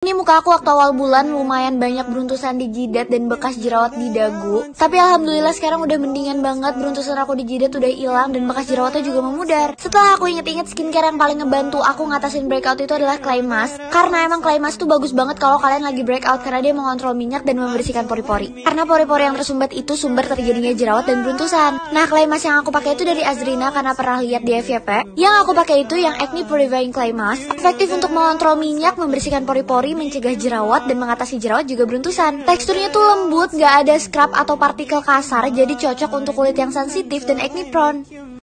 Ini muka aku waktu awal bulan lumayan banyak beruntusan di jidat dan bekas jerawat di dagu. Tapi alhamdulillah sekarang udah mendingan banget beruntusan aku di jidat udah hilang dan bekas jerawatnya juga memudar. Setelah aku inget-inget skincare yang paling ngebantu aku ngatasin breakout itu adalah clay mask. Karena emang clay mask tuh bagus banget kalau kalian lagi breakout karena dia mengontrol minyak dan membersihkan pori-pori. Karena pori-pori yang tersumbat itu sumber terjadinya jerawat dan beruntusan. Nah clay mask yang aku pakai itu dari Azrina karena pernah lihat di FYP. Yang aku pakai itu yang Acne Purifying Clay Mask. Efektif untuk mengontrol minyak, membersihkan pori-pori sekali mencegah jerawat dan mengatasi jerawat juga beruntusan. Teksturnya tuh lembut, gak ada scrub atau partikel kasar, jadi cocok untuk kulit yang sensitif dan acne prone.